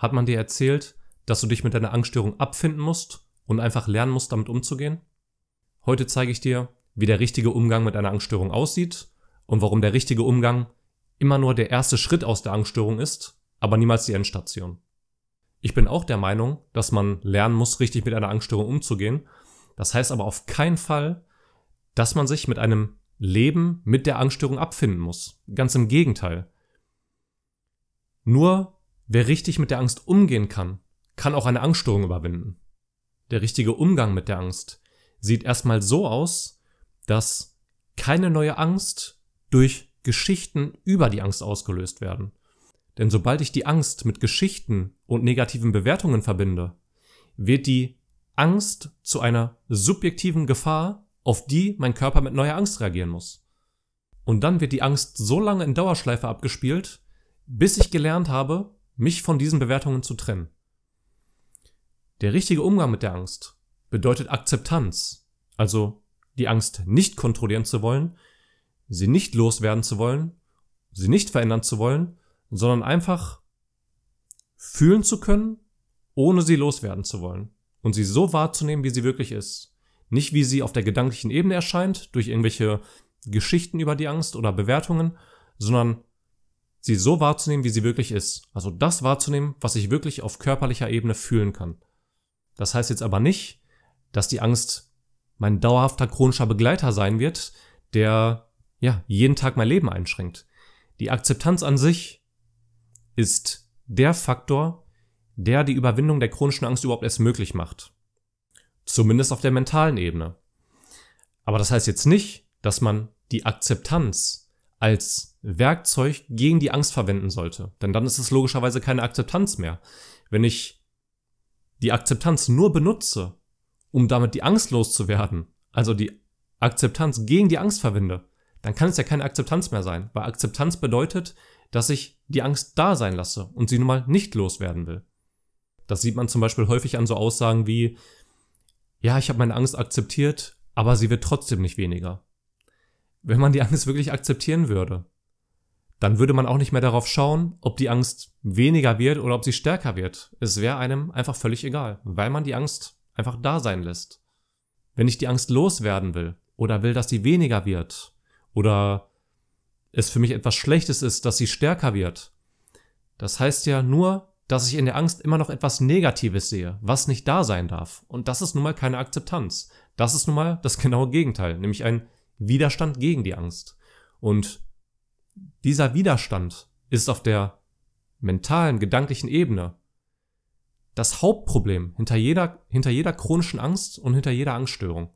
Hat man dir erzählt, dass du dich mit deiner Angststörung abfinden musst und einfach lernen musst, damit umzugehen? Heute zeige ich dir, wie der richtige Umgang mit einer Angststörung aussieht und warum der richtige Umgang immer nur der erste Schritt aus der Angststörung ist, aber niemals die Endstation. Ich bin auch der Meinung, dass man lernen muss, richtig mit einer Angststörung umzugehen. Das heißt aber auf keinen Fall, dass man sich mit einem Leben mit der Angststörung abfinden muss. Ganz im Gegenteil. Nur Wer richtig mit der Angst umgehen kann, kann auch eine Angststörung überwinden. Der richtige Umgang mit der Angst sieht erstmal so aus, dass keine neue Angst durch Geschichten über die Angst ausgelöst werden. Denn sobald ich die Angst mit Geschichten und negativen Bewertungen verbinde, wird die Angst zu einer subjektiven Gefahr, auf die mein Körper mit neuer Angst reagieren muss. Und dann wird die Angst so lange in Dauerschleife abgespielt, bis ich gelernt habe, mich von diesen Bewertungen zu trennen. Der richtige Umgang mit der Angst bedeutet Akzeptanz, also die Angst nicht kontrollieren zu wollen, sie nicht loswerden zu wollen, sie nicht verändern zu wollen, sondern einfach fühlen zu können, ohne sie loswerden zu wollen und sie so wahrzunehmen, wie sie wirklich ist. Nicht wie sie auf der gedanklichen Ebene erscheint, durch irgendwelche Geschichten über die Angst oder Bewertungen, sondern sie so wahrzunehmen, wie sie wirklich ist. Also das wahrzunehmen, was ich wirklich auf körperlicher Ebene fühlen kann. Das heißt jetzt aber nicht, dass die Angst mein dauerhafter chronischer Begleiter sein wird, der ja jeden Tag mein Leben einschränkt. Die Akzeptanz an sich ist der Faktor, der die Überwindung der chronischen Angst überhaupt erst möglich macht. Zumindest auf der mentalen Ebene. Aber das heißt jetzt nicht, dass man die Akzeptanz als Werkzeug gegen die Angst verwenden sollte. Denn dann ist es logischerweise keine Akzeptanz mehr. Wenn ich die Akzeptanz nur benutze, um damit die Angst loszuwerden, also die Akzeptanz gegen die Angst verwende, dann kann es ja keine Akzeptanz mehr sein, weil Akzeptanz bedeutet, dass ich die Angst da sein lasse und sie nun mal nicht loswerden will. Das sieht man zum Beispiel häufig an so Aussagen wie, ja, ich habe meine Angst akzeptiert, aber sie wird trotzdem nicht weniger. Wenn man die Angst wirklich akzeptieren würde, dann würde man auch nicht mehr darauf schauen, ob die Angst weniger wird oder ob sie stärker wird. Es wäre einem einfach völlig egal, weil man die Angst einfach da sein lässt. Wenn ich die Angst loswerden will oder will, dass sie weniger wird oder es für mich etwas Schlechtes ist, dass sie stärker wird, das heißt ja nur, dass ich in der Angst immer noch etwas Negatives sehe, was nicht da sein darf. Und das ist nun mal keine Akzeptanz. Das ist nun mal das genaue Gegenteil, nämlich ein Widerstand gegen die Angst. Und dieser Widerstand ist auf der mentalen, gedanklichen Ebene das Hauptproblem hinter jeder, hinter jeder chronischen Angst und hinter jeder Angststörung.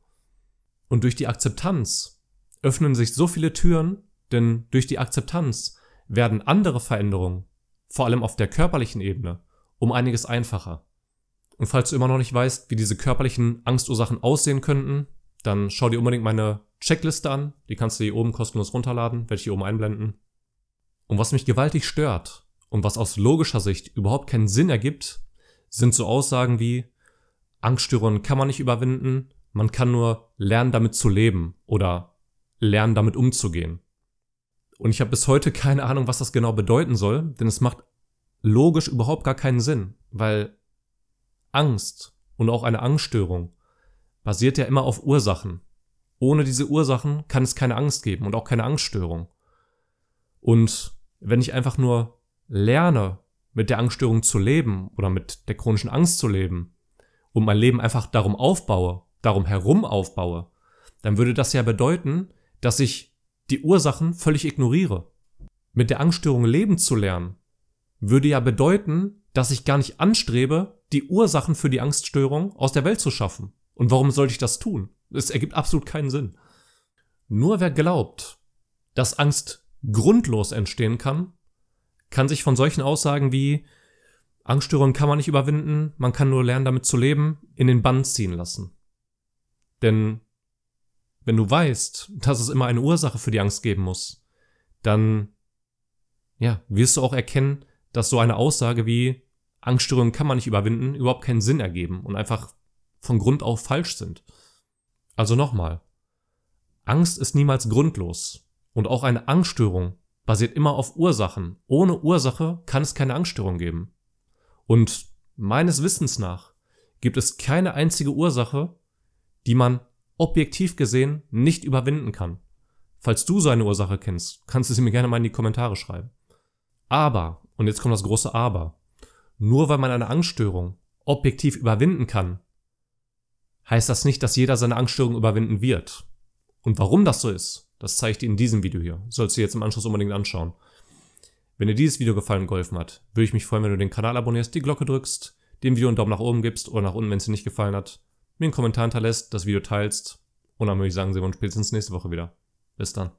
Und durch die Akzeptanz öffnen sich so viele Türen, denn durch die Akzeptanz werden andere Veränderungen, vor allem auf der körperlichen Ebene, um einiges einfacher. Und falls du immer noch nicht weißt, wie diese körperlichen Angstursachen aussehen könnten, dann schau dir unbedingt meine Checkliste an. Die kannst du hier oben kostenlos runterladen, werde ich hier oben einblenden. Und was mich gewaltig stört und was aus logischer Sicht überhaupt keinen Sinn ergibt, sind so Aussagen wie Angststörungen kann man nicht überwinden, man kann nur lernen damit zu leben oder lernen damit umzugehen. Und ich habe bis heute keine Ahnung, was das genau bedeuten soll, denn es macht logisch überhaupt gar keinen Sinn, weil Angst und auch eine Angststörung basiert ja immer auf Ursachen. Ohne diese Ursachen kann es keine Angst geben und auch keine Angststörung. Und wenn ich einfach nur lerne, mit der Angststörung zu leben oder mit der chronischen Angst zu leben und mein Leben einfach darum aufbaue, darum herum aufbaue, dann würde das ja bedeuten, dass ich die Ursachen völlig ignoriere. Mit der Angststörung leben zu lernen, würde ja bedeuten, dass ich gar nicht anstrebe, die Ursachen für die Angststörung aus der Welt zu schaffen. Und warum sollte ich das tun? Es ergibt absolut keinen Sinn. Nur wer glaubt, dass Angst grundlos entstehen kann, kann sich von solchen Aussagen wie Angststörungen kann man nicht überwinden, man kann nur lernen, damit zu leben, in den Bann ziehen lassen. Denn wenn du weißt, dass es immer eine Ursache für die Angst geben muss, dann ja, wirst du auch erkennen, dass so eine Aussage wie Angststörungen kann man nicht überwinden überhaupt keinen Sinn ergeben und einfach von Grund auf falsch sind. Also nochmal, Angst ist niemals grundlos und auch eine Angststörung basiert immer auf Ursachen. Ohne Ursache kann es keine Angststörung geben. Und meines Wissens nach gibt es keine einzige Ursache, die man objektiv gesehen nicht überwinden kann. Falls du so eine Ursache kennst, kannst du sie mir gerne mal in die Kommentare schreiben. Aber, und jetzt kommt das große Aber, nur weil man eine Angststörung objektiv überwinden kann, heißt das nicht, dass jeder seine Angststörung überwinden wird. Und warum das so ist, das zeige ich dir in diesem Video hier. Sollst du jetzt im Anschluss unbedingt anschauen. Wenn dir dieses Video gefallen geholfen hat, würde ich mich freuen, wenn du den Kanal abonnierst, die Glocke drückst, dem Video einen Daumen nach oben gibst oder nach unten, wenn es dir nicht gefallen hat, mir einen Kommentar hinterlässt, das Video teilst und dann würde ich sagen, sehen wir uns spätestens nächste Woche wieder. Bis dann.